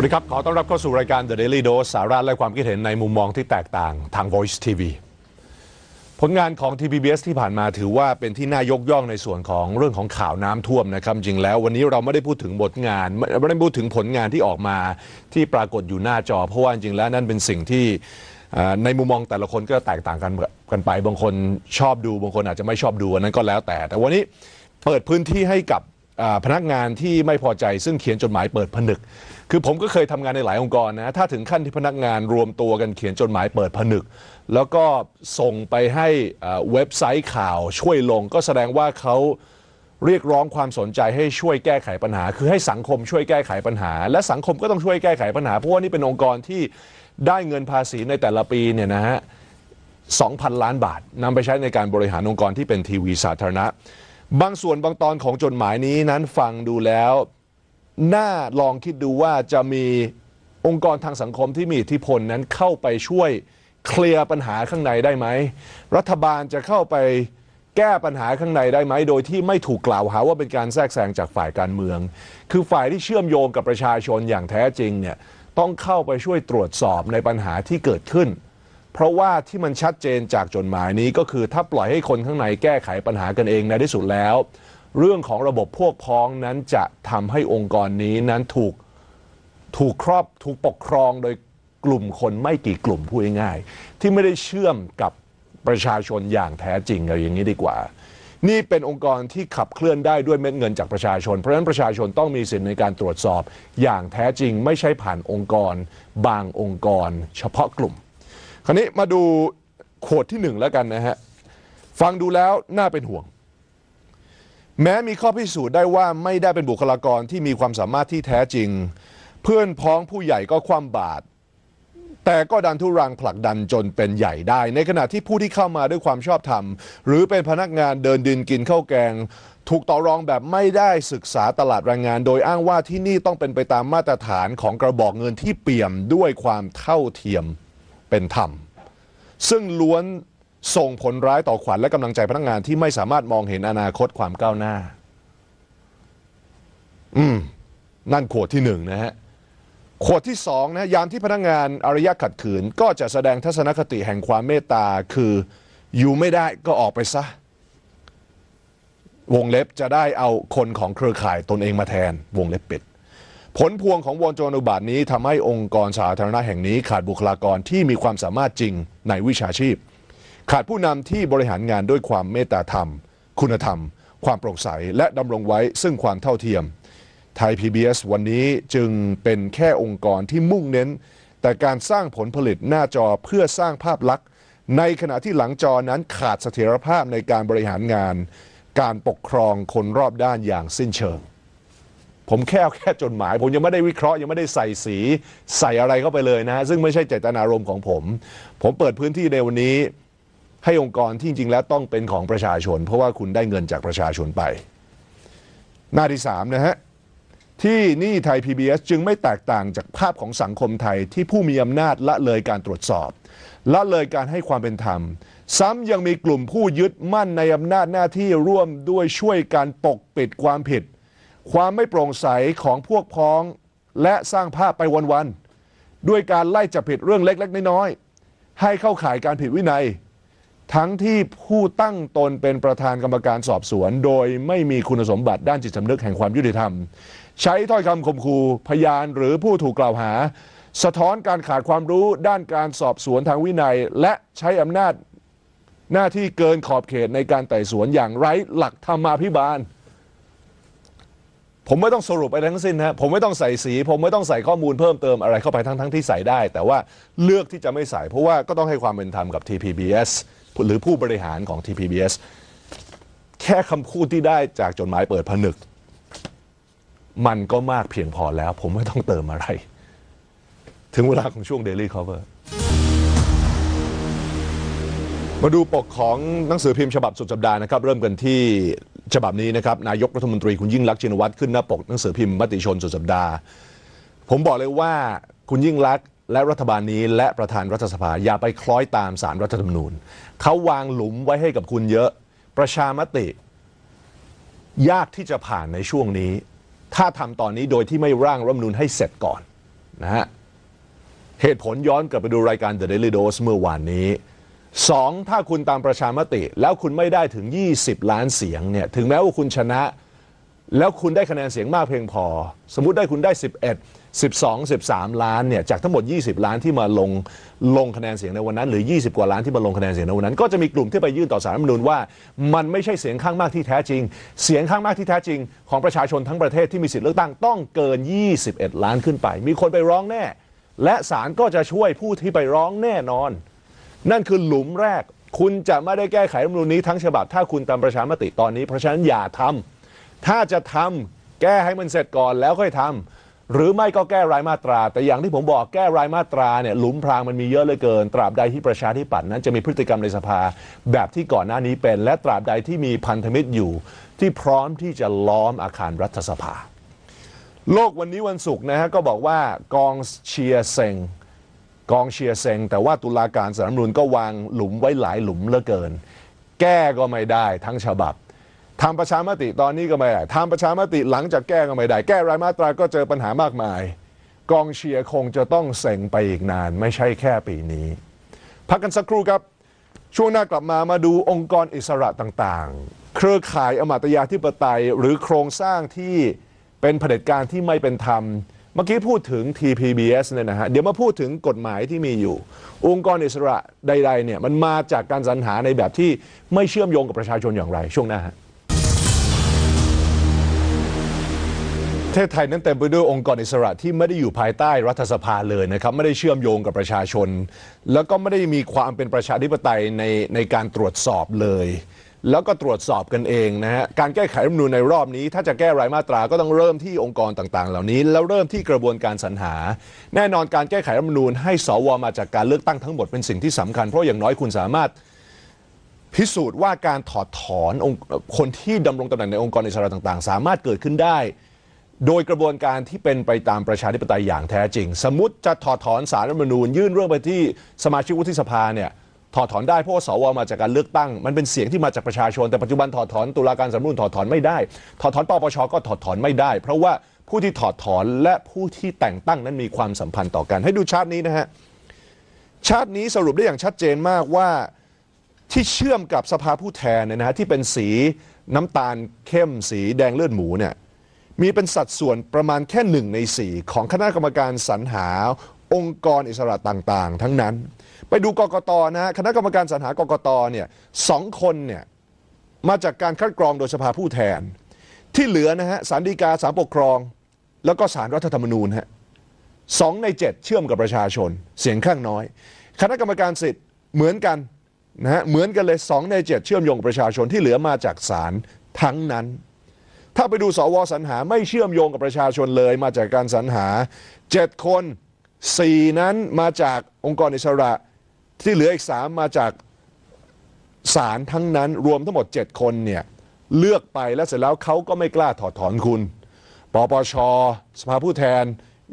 วัสดีครับ ขอต้อนรับเข้าสู่รายการ The Daily Dose สาระและความคิดเห็นในมุมมองที่แตกต่างทาง Voice TV ผลงานของ TPBS ที่ผ่านมาถือว่าเป็นที่น่ายกย่องในส่วนของเรื่องของข่าวน้ำท่วมนะครับ จริงแล้ววันนี้เราไม่ได้พูดถึงบทงาน ไม่ได้พูดถึงผลงานที่ออกมาที่ปรากฏอยู่หน้าจอ เพราะว่าจริงแล้วนั่นเป็นสิ่งที่ในมุมมองแต่ละคนก็แตกต่างกันกันไปบางคนชอบดูบางคนอาจจะไม่ชอบดูอันนั้นก็แล้วแต่ แต่วันนี้เปิดพื้นที่ให้กับพนักงานที่ไม่พอใจซึ่งเขียนจดหมายเปิดผนึก คือผมก็เคยทำงานในหลายองค์กรนะ ถ้าถึงขั้นที่พนักงานรวมตัวกันเขียนจดหมายเปิดผนึก แล้วก็ส่งไปให้เว็บไซต์ข่าว ช่วยลงก็แสดงว่าเขาเรียกร้องความสนใจให้ช่วยแก้ไขปัญหา คือให้สังคมช่วยแก้ไขปัญหา และสังคมก็ต้องช่วยแก้ไขปัญหา เพราะว่านี่เป็นองค์กรที่ได้เงินภาษีในแต่ละปีเนี่ยนะฮะ2,000 ล้านบาทนำไปใช้ในการบริหารองค์กรที่เป็นทีวีสาธารณะบางส่วนบางตอนของจดหมายนี้นั้นฟังดูแล้ว น่าลองคิดดูว่าจะมีองค์กรทางสังคมที่มีอิทธิพลนั้นเข้าไปช่วยเคลียร์ปัญหาข้างในได้ไหม รัฐบาลจะเข้าไปแก้ปัญหาข้างในได้ไหมโดยที่ไม่ถูกกล่าวหาว่าเป็นการแทรกแซงจากฝ่ายการเมือง คือฝ่ายที่เชื่อมโยงกับประชาชนอย่างแท้จริงเนี่ยต้องเข้าไปช่วยตรวจสอบในปัญหาที่เกิดขึ้นเพราะว่าที่มันชัดเจนจากจดหมายนี้ก็คือถ้าปล่อยให้คนข้างในแก้ไขปัญหากันเองในที่สุดแล้ว เรื่องของระบบพวกพ้องนั้นจะทำให้องค์กรนี้นั้นถูกถูกครอบ ถูกปกครองโดยกลุ่มคนไม่กี่กลุ่มพูดง่ายๆที่ไม่ได้เชื่อมกับประชาชนอย่างแท้จริงเอาอย่างนี้ดีกว่า นี่เป็นองค์กรที่ขับเคลื่อนได้ด้วยเม็ดเงินจากประชาชน เพราะฉะนั้นประชาชนต้องมีสิทธิในการตรวจสอบอย่างแท้จริง ไม่ใช่ผ่านองค์กรบางองค์กร เฉพาะกลุ่มราวนี้มาดูโขดที่หนึ่งแล้วกันนะฮะ ฟังดูแล้วน่าเป็นห่วง แม้มีข้อพิสูจน์ได้ว่าไม่ได้เป็นบุคลากรที่มีความสามารถที่แท้จริง เพื่อนพ้องผู้ใหญ่ก็คว่ำบาตรแต่ก็ดันทุรังผลักดันจนเป็นใหญ่ได้ ในขณะที่ผู้ที่เข้ามาด้วยความชอบธรรม หรือเป็นพนักงานเดินดินกินข้าวแกง ถูกต่อรองแบบไม่ได้ศึกษาตลาดแรงงาน โดยอ้างว่าที่นี่ต้องเป็นไปตามมาตรฐานของกระบอกเงินที่เปี่ยมด้วยความเท่าเทียมเป็นธรรม ซึ่งล้วนส่งผลร้ายต่อขวัญและกำลังใจพนักงงานที่ไม่สามารถมองเห็นอนาคตความก้าวหน้า อืมนั่นขวดที่หนึ่งนะฮะขวดที่สองนะยามที่พนักงงานอารยะขัดขืน ก็จะแสดงทัศนคติแห่งความเมตตาคืออยู่ไม่ได้ก็ออกไปซะวงเล็บจะได้เอาคนของเครือข่ายตนเองมาแทน วงเล็บปิดผลพวงของวงจรอุบาทนี้ทำให้องค์กรสาธารณะแห่งนี้ขาดบุคลากรที่มีความสามารถจริงในวิชาชีพ ขาดผู้นำที่บริหารงานด้วยความเมตตาธรรม คุณธรรม ความโปร่งใส และดำรงไว้ซึ่งความเท่าเทียม ไทย PBS วันนี้จึงเป็นแค่องค์กรที่มุ่งเน้น แต่การสร้างผลผลิตหน้าจอเพื่อสร้างภาพลักษณ์ ในขณะที่หลังจอนั้นขาดเสถียรภาพในการบริหารงาน การปกครองคนรอบด้านอย่างสิ้นเชิงผมแค่แค่จดหมาย ผมยังไม่ได้วิเคราะห์ ยังไม่ได้ใส่สีใส่อะไรเข้าไปเลยนะฮะซึ่งไม่ใช่เจตนารมณ์ของผม ผมเปิดพื้นที่ในวันนี้ ให้องค์กรที่จริงแล้วต้องเป็นของประชาชน เพราะว่าคุณได้เงินจากประชาชนไป หน้าที่ 3 นะฮะ ที่นี่ไทย PBS จึงไม่แตกต่างจากภาพของสังคมไทยที่ผู้มีอำนาจละเลยการตรวจสอบละเลยการให้ความเป็นธรรม ซ้ำยังมีกลุ่มผู้ยึดมั่นในอำนาจหน้าที่ร่วมด้วยช่วยการปกปิดความผิดความไม่โปร่งใสของพวกพ้องและสร้างภาพไปวัน ๆ ด้วยการไล่จับผิดเรื่องเล็กๆ น้อย ๆ ให้เข้าข่ายการผิดวินัย ทั้งที่ผู้ตั้งตนเป็นประธานกรรมการสอบสวน โดยไม่มีคุณสมบัติด้านจิตสำนึกแห่งความยุติธรรม ใช้ถ้อยคำข่มขู่พยานหรือผู้ถูกกล่าวหา สะท้อนการขาดความรู้ด้านการสอบสวนทางวินัยและใช้อำนาจหน้าที่เกินขอบเขตในการไต่สวนอย่างไร้หลักธรรมาภิบาลผมไม่ต้องสรุปอะไรทั้งสิ้นนะผมไม่ต้องใส่สี ผมไม่ต้องใส่ข้อมูลเพิ่มเติมอะไรเข้าไปทั้งทั้งที่ใส่ได้ แต่ว่าเลือกที่จะไม่ใส่เพราะว่าก็ต้องให้ความเป็นธรรมกับ TPBS หรือผู้บริหารของ TPBS แค่คำพูดที่ได้จากจดหมายเปิดผนึก มันก็มากเพียงพอแล้ว ผมไม่ต้องเติมอะไร ถึงเวลาของช่วง Daily Cover มาดูปกของหนังสือพิมพ์ฉบับสุดสัปดาห์นะครับเริ่มกันที่ฉบับนี้นะครับ นายกรัฐมนตรีคุณยิ่งรักชินวัตรขึ้นหน้าปกหนังสือพิมพ์มติชนสุดสัปดาห์ ผมบอกเลยว่าคุณยิ่งรักและรัฐบาลนี้และประธานรัฐสภาอย่าไปคล้อยตามสารรัฐธรรมนูญเขาวางหลุมไว้ให้กับคุณเยอะ ประชามติ ยากที่จะผ่านในช่วงนี้ ถ้าทำตอนนี้โดยที่ไม่ร่างรัฐมนูญให้เสร็จก่อนนะฮะเหตุผลย้อนกลับไปดูรายการ The Daily Dose เมื่อวานนี้สองถ้าคุณตามประชามติ แล้วคุณไม่ได้ถึง 20 ล้านเสียงเนี่ยถึงแม้ว่าคุณชนะ แล้วคุณได้คะแนนเสียงมากเพียงพอ สมมุติได้คุณได้ 11 12 13 ล้านเนี่ยจากทั้งหมด 20 ล้านที่มาลงลงคะแนนเสียงในวันนั้น หรือ 20กว่าล้านที่มาลงคะแนนเสียงในวันนั้นก็จะมีกลุ่มที่ไปยื่นต่อสารรัฐมนูญว่า มันไม่ใช่เสียงข้างมากที่แท้จริง เสียงข้างมากที่แท้จริง ของประชาชนทั้งประเทศที่มีสิทธิเลือกตั้งต้องเกิน 21 ล้านขึ้นไป มีคนไปร้องแน่ และศาลก็จะช่วยผู้ที่ไปร้องแน่นอนนั่นคือหลุมแรกคุณจะไม่ได้แก้ไขรัฐมนูญนี้ทั้งฉบับถ้าคุณตามประชามติตอนนี้เพราะฉะนั้นอย่าทำ ถ้าจะทำแก้ให้มันเสร็จก่อนแล้วค่อยทำ หรือไม่ก็แก้รายมาตรา แต่อย่างที่ผมบอกแก้รายมาตราเนี่ยหลุมพรางมันมีเยอะเลยเกิน ตราบใดที่ประชาธิปัตย์นั้นจะมีพฤติกรรมในสภา แบบที่ก่อนหน้านี้เป็นและตราบใดที่มีพันธมิตรอยู่ ที่พร้อมที่จะล้อมอาคารรัฐสภา โลกวันนี้วันศุกร์นะฮะก็บอกว่ากองเชียร์เซ็งกองเชียร์เซงแต่ว่าตุลาการสารรัฐมนก็วางหลุมไว้หลายหลุมเหลือเกิน แก้ก็ไม่ได้ทั้งฉบับทำประชามติตอนนี้ก็ไม่ได้ทำประชามติหลังจากแก้ก็ไม่ได้ แก้รายมาตราก็เจอปัญหามากมาย กองเชียร์คงจะต้องเซงไปอีกนานไม่ใช่แค่ปีนี้พักกันสักครู่ครับช่วงหน้ากลับมามาดูองค์กรอิสระต่างๆ เครือข่ายอมตยาธิปไตย หรือโครงสร้างที่เป็นเผด็จการที่ไม่เป็นธรรมมื่อกี้พูดถึง TPBS เนี่ยนะฮะเดี๋ยวมาพูดถึงกฎหมายที่มีอยู่ องค์กรอิสระใดๆเนี่ยมันมาจากการสรรหาในแบบที่ไม่เชื่อมโยงกับประชาชนอย่างไร ช่วงหน้าฮะประเทศไทยนั้นเต็มไปด้วยองค์กรอิสระที่ไม่ได้อยู่ภายใต้รัฐสภาเลยนะครับไม่ได้เชื่อมโยงกับประชาชน แล้วก็ไม่ได้มีความเป็นประชาธิปไตยในในการตรวจสอบเลยแล้วก็ตรวจสอบกันเองนะฮะ การแก้ไขรัฐมนูลในรอบนี้ ถ้าจะแก้รายมาตราก็ต้องเริ่มที่องค์กรต่างๆ เหล่านี้แล้วเริ่มที่กระบวนการสรรหา แน่นอนการแก้ไขรัฐมนูลให้สวมาจากการเลือกตั้งทั้งหมดเป็นสิ่งที่สำคัญเพราะอย่างน้อยคุณสามารถพิสูจน์ว่าการถอดถอนองคนที่ดำรงตำแหน่งในองค์กรในสระต่างๆ สามารถเกิดขึ้นได้ โดยกระบวนการที่เป็นไปตามประชาธิปไตยอย่างแท้จริง สมมติจะถอดถอนสารรัฐมนูญยื่นเรื่องไปที่สมาชิกวุฒิสภาเนี่ยถอดถอนได้เพราะาสวมาจากการเลือกตั้ง มันเป็นเสียงที่มาจากประชาชนแต่ปัจจุบันถอดถอนตุลาการสำนุนถอดถอนไม่ได้ ถอดถอนปปชก็ถอดถอนไม่ได้ เพราะว่าผู้ที่ถอดถอนและผู้ที่แต่งตั้งนั้นมีความสัมพันธ์ต่อกัน ให้ดูชาตินี้นะฮะชาตินี้สรุปได้อย่างชัดเจนมากว่าที่เชื่อมกับสภาผู้แทนเนี่ยนะฮะที่เป็นสีน้ำตาลเข้มสีแดงเลือดหมูเนี่ยมีเป็นสัดส่วนประมาณแค่หนึ่งในสี่ของคณะกรรมการสรรหา องค์กรอิสระต่างๆ ทั้งนั้นไปดูกกตนะคณะกรรมการสรรหากกตเนี่ยสองคนเนี่ยมาจากการคัดกรองโดยสภาผู้แทน ที่เหลือนะฮะสารดีกาสารปกครอง แล้วก็สารรัฐธรรมนูญฮะสองในเจ็ดเชื่อมกับประชาชนเสียงข้างน้อย คณะกรรมการสิทธิ์เหมือนกันนะฮะเหมือนกันเลยสองในเจ็ดเชื่อมโยงประชาชนที่เหลือมาจากสารทั้งนั้น ถ้าไปดูสวสรรหาไม่เชื่อมโยงกับประชาชนเลย มาจากการสรรหาเจ็ดคนสี่นั้นมาจากองค์กรอิสระที่เหลืออีกสามมาจากศาลทั้งนั้น รวมทั้งหมด 7 คนเนี่ยเลือกไปแล้วเสร็จแล้วเขาก็ไม่กล้าถอดถอนคุณปปชสภาผู้แทน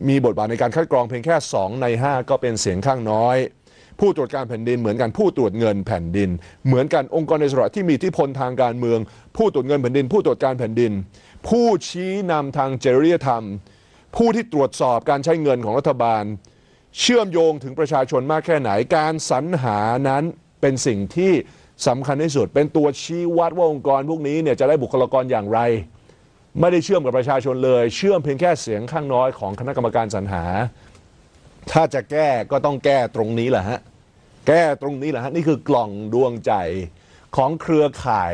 มีบทบาทในการคัดกรองเพียงแค่ 2 ใน 5 ก็เป็นเสียงข้างน้อย ผู้ตรวจการแผ่นดินเหมือนกันผู้ตรวจเงินแผ่นดิน เหมือนกันองค์กรในสระที่มีอิทธิพลทางการเมืองผู้ตรวจเงินแผ่นดิน ผู้ตรวจการแผ่นดิน ผู้ชี้นำทางจริยธรรม ผู้ที่ตรวจสอบการใช้เงินของรัฐบาลเชื่อมโยงถึงประชาชนมากแค่ไหนการสรรหานั้นเป็นสิ่งที่สำคัญที่สุด เป็นตัวชี้วัดว่าองค์กร พวกนี้เนี่ยจะได้บุคลากรอย่างไร ไม่ได้เชื่อมกับประชาชนเลย เชื่อมเพียงแค่เสียงข้างน้อยของคณะกรรมการสรรหา ถ้าจะแก้ก็ต้องแก้ตรงนี้แหละฮะแก้ตรงนี้แหละฮะนี่คือกล่องดวงใจของเครือข่าย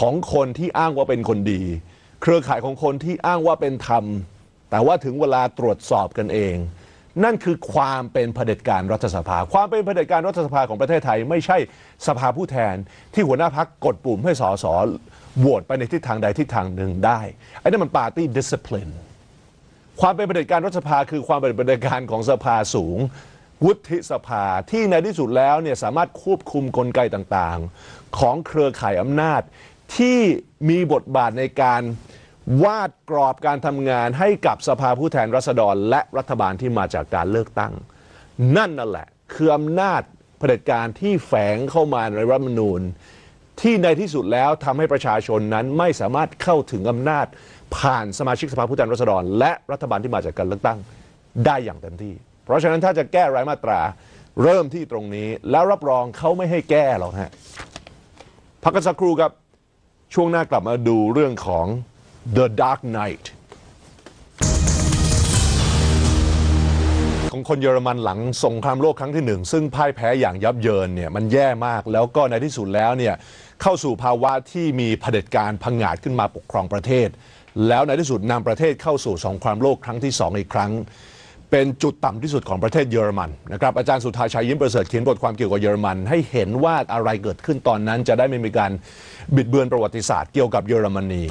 ของคนที่อ้างว่าเป็นคนดี เครือข่ายของคนที่อ้างว่าเป็นธรรม แต่ว่าถึงเวลาตรวจสอบกันเองนั่นคือความเป็นเผด็จการรัฐสภา ความเป็นเผด็จการรัฐสภาของประเทศไทย ไม่ใช่สภาผู้แทนที่หัวหน้าพักกดปุ่มให้สอสโหวตไปในทิศทางใดทิศทางหนึ่งได้ไอ้นั่นมันปาร์ตี้ดิสซิ p ลินความเป็นเผด็จการรัฐสภา คือความเป็นเผด็จการของสภาสูงวุฒิสภาที่ในที่สุดแล้วเนี่ยสามารถควบคุมกลไกต่างๆ ของเครือข่ายอำนาจที่มีบทบาทในการวาดกรอบการทำงานให้กับสภาผู้แทนรัษฎร และรัฐบาลที่มาจากการเลือกตั้ง นั่นนั่นแหละ คืออำนาจเผด็จการที่แฝงเข้ามาในรัฐมนูญ ที่ในที่สุดแล้วทำให้ประชาชนนั้นไม่สามารถเข้าถึงอำนาจผ่านสมาชิกสภาผู้แทนรัษฎร และรัฐบาลที่มาจากการเลือกตั้งได้อย่างเต็มที่ เพราะฉะนั้นถ้าจะแก้รายมาตราเริ่มที่ตรงนี้ แล้วรับรองเขาไม่ให้แก้หรอกฮะพักกันสักครู่ครับช่วงหน้ากลับมาดูเรื่องของ The Dark Knight ของคนเยอรมันหลังสงครามโลกครั้งที่หนึ่งซึ่งพ่ายแพ้อย่างยับเยินเนี่ยมันแย่มาก แล้วก็ในที่สุดแล้วเนี่ยเข้าสู่ภาวะที่มีเผด็จการพังงาดขึ้นมาปกครองประเทศ แล้วในที่สุดนำประเทศเข้าสู่สงครามโลกครั้งที่สองอีกครั้งเป็นจุดต่ำที่สุดของประเทศเยอรมันนะครับอาจารย์สุทธาชัยยิ้มประเสริฐเขียนบทความเกี่ยวกับเยอรมันให้เห็นว่าอะไรเกิดขึ้นตอนนั้นจะได้ไม่มีการบิดเบือนประวัติศาสตร์เกี่ยวกับเยอรมนี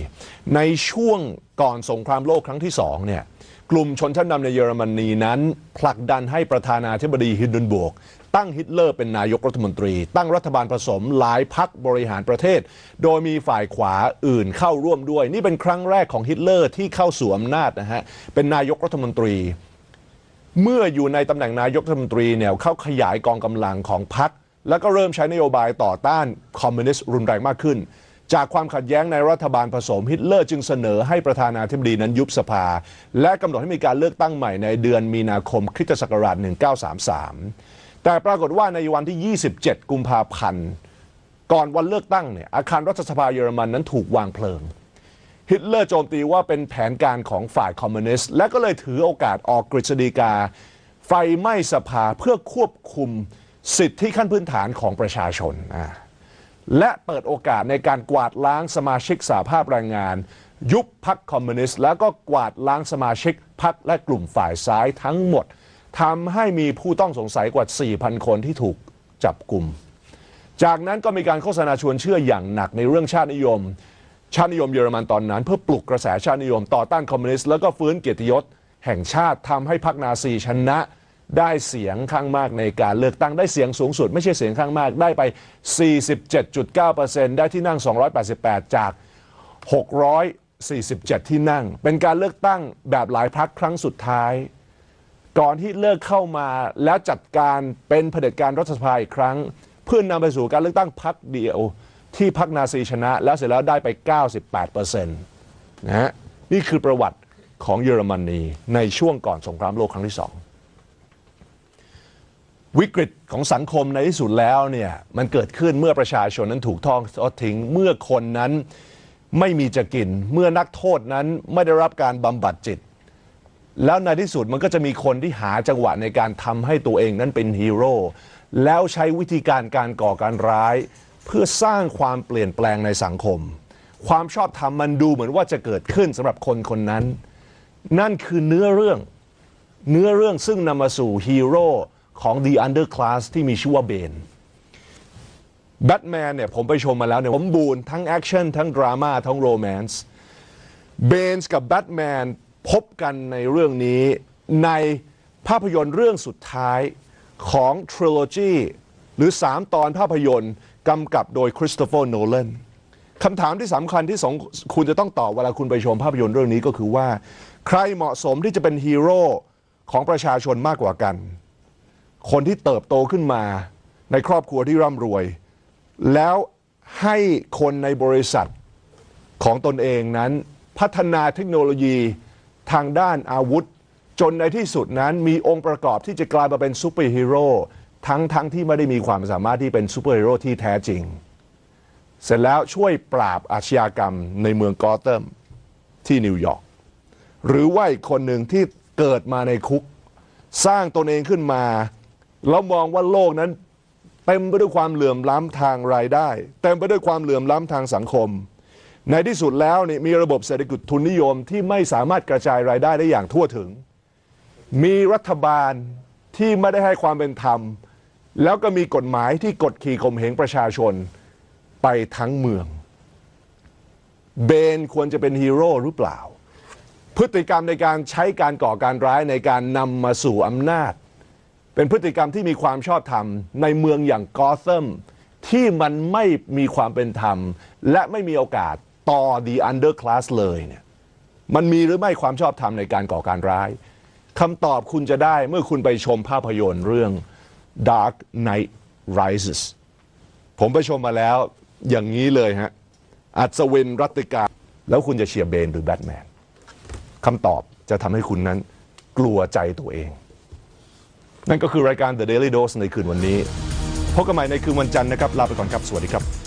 ในช่วงก่อนสงครามโลกครั้งที่สองเนี่ยกลุ่มชนชั้นนำในเยอรมนีนั้น ผลักดันให้ประธานาธิบดีฮินดุนบวก ตั้งฮิตเลอร์เป็นนายกรัฐมนตรี ตั้งรัฐบาลผสมหลายพักบริหารประเทศ โดยมีฝ่ายขวาอื่นเข้าร่วมด้วย นี่เป็นครั้งแรกของฮิตเลอร์ที่เข้าสู่อำนาจนะฮะเป็นนายกรัฐมนตรีเมื่ออยู่ในตำแหน่งนายกรัฐมนตรีเนี่ย เขาขยายกองกำลังของพรรคแล้วก็เริ่มใช้นโยบายต่อต้านคอมมิวนิสต์รุนแรงมากขึ้น จากความขัดแย้งในรัฐบาลผสมฮิตเลอร์จึงเสนอให้ประธานาธิบดีนั้นยุบสภา และกำหนดให้มีการเลือกตั้งใหม่ในเดือนมีนาคมคริสตศักราช 1933 แต่ปรากฏว่าในวันที่ 27 กุมภาพันธ์ก่อนวันเลือกตั้งเนี่ยอาคารรัฐสภาเยอรมันนั้นถูกวางเพลิงฮิตเลอร์โจมตีว่าเป็นแผนการของฝ่ายคอมมิวนิสต์และก็เลยถือโอกาสออกกฤษฎีกา ไฟไหม้สภาเพื่อควบคุมสิทธิขั้นพื้นฐานของประชาชน และเปิดโอกาสในการกวาดล้างสมาชิกสหภาพแรงงาน ยุบพักคอมมิวนิสต์แล้วก็กวาดล้างสมาชิกพักและกลุ่มฝ่ายซ้ายทั้งหมดทำให้มีผู้ต้องสงสัยกว่า 4,000 คนที่ถูกจับกลุ่ม จากนั้นก็มีการโฆษณาชวนเชื่ออย่างหนักในเรื่องชาตินิยมชาตินิยมเยอรมันตอนนั้น เพื่อปลุกกระแสชาตินิยมต่อต้านคอมมิวนิสต์แล้วก็ฟื้นเกียรติยศ แห่งชาติทำให้พรรคนาซีชนะได้เสียงข้างมากในการเลือกตั้งได้เสียงสูงสุด ไม่ใช่เสียงข้างมาก ได้ไป 47.9%ได้ที่นั่ง 288 จาก 647 ที่นั่งเป็นการเลือกตั้งแบบหลายพรรคครั้งสุดท้าย ก่อนที่เลิกเข้ามาแล้วจัดการเป็นเผด็จการรัฐสภาอีกครั้ง เพื่อนนำไปสู่การเลือกตั้งพรรคเดียวที่พักนาซีชนะแล้วเสร็จแล้วได้ไป 98%นะฮะนี่คือประวัติของเยอรมนีในช่วงก่อนสงครามโลกครั้งที่สองวิกฤตของสังคมในที่สุดแล้วเนี่ยมันเกิดขึ้นเมื่อประชาชนนั้นถูกทอดทิ้งเมื่อคนนั้นไม่มีจะกินเมื่อนักโทษนั้นไม่ได้รับการบำบัดจิต แล้วในที่สุดมันก็จะมีคนที่หาจังหวะในการทำให้ตัวเองนั้นเป็นฮีโร่แล้วใช้วิธีการการก่อการร้ายเพื่อสร้างความเปลี่ยนแปลงในสังคม ความชอบธรรมมันดูเหมือนว่าจะเกิดขึ้นสำหรับคนคนนั้น นั่นคือเนื้อเรื่อง เนื้อเรื่องซึ่งนำมาสู่ฮีโร่ ของ The Underclass ที่มีชื่อว่าเบนแบทแมนเนี่ยผมไปชมมาแล้วเนี่ยสมบูรณ์ทั้งแอคชั่นทั้งดราม่าทั้งโรแมนส์เบนส์กับแบทแมนพบกันในเรื่องนี้ ในภาพยนตร์เรื่องสุดท้ายของทริลโลจีหรือ 3 ตอนภาพยนตร์กำกับโดยคริสโตเฟอร์โนแลนคำถามที่สำคัญที่สองคุณจะต้องตอบเวลาคุณไปชมภาพยนตร์เรื่องนี้ก็คือว่า ใครเหมาะสมที่จะเป็นฮีโร่ของประชาชนมากกว่ากัน คนที่เติบโตขึ้นมาในครอบครัวที่ร่ำรวย แล้วให้คนในบริษัทของตนเองนั้น พัฒนาเทคโนโลยีทางด้านอาวุธจนในที่สุดนั้นมีองค์ประกอบที่จะกลายมาเป็นซูเปอร์ฮีโร่ทั้งทั้งที่ไม่ได้มีความสามารถที่เป็นซูเปอร์ฮีโร่ที่แท้จริง เสร็จแล้วช่วยปราบอาชญากรรมในเมืองกอเตมที่นิวยอร์กหรือว่าอีกคนหนึ่งที่เกิดมาในคุก สร้างตนเองขึ้นมา แล้วมองว่าโลกนั้นเต็มไปด้วยความเหลื่อมล้ำทางรายได้เต็มไปด้วยความเหลื่อมล้ำทางสังคม ในที่สุดแล้วนี่มีระบบเศรษฐกิจทุนนิยมที่ไม่สามารถกระจายรายได้ได้อย่างทั่วถึง มีรัฐบาลที่ไม่ได้ให้ความเป็นธรรมแล้วก็มีกฎหมายที่กดขี่ข่มเหงประชาชนไปทั้งเมือง เบนควรจะเป็นฮีโร่หรือเปล่า พฤติกรรมในการใช้การก่อการร้ายในการนำมาสู่อำนาจ เป็นพฤติกรรมที่มีความชอบธรรมในเมืองอย่างกอเซมที่มันไม่มีความเป็นธรรม และไม่มีโอกาสต่อดีอันเดอร์คลาสเลยเนี่ย มันมีหรือไม่ความชอบธรรมในการก่อการร้าย คำตอบคุณจะได้เมื่อคุณไปชมภาพยนตร์เรื่อง Dark Knight Rises ผมไปชมมาแล้วอย่างนี้เลยฮะ อัศวินรัติกาแล้วคุณจะเชียร์เบนหรือแบทแมน คำตอบจะทำให้คุณนั้นกลัวใจตัวเอง นั่นก็คือรายการ The Daily Dose ในคืนวันนี้ พบกันใหม่ในคืนวันจันทร์นะครับ ลาไปก่อนครับ สวัสดีครับ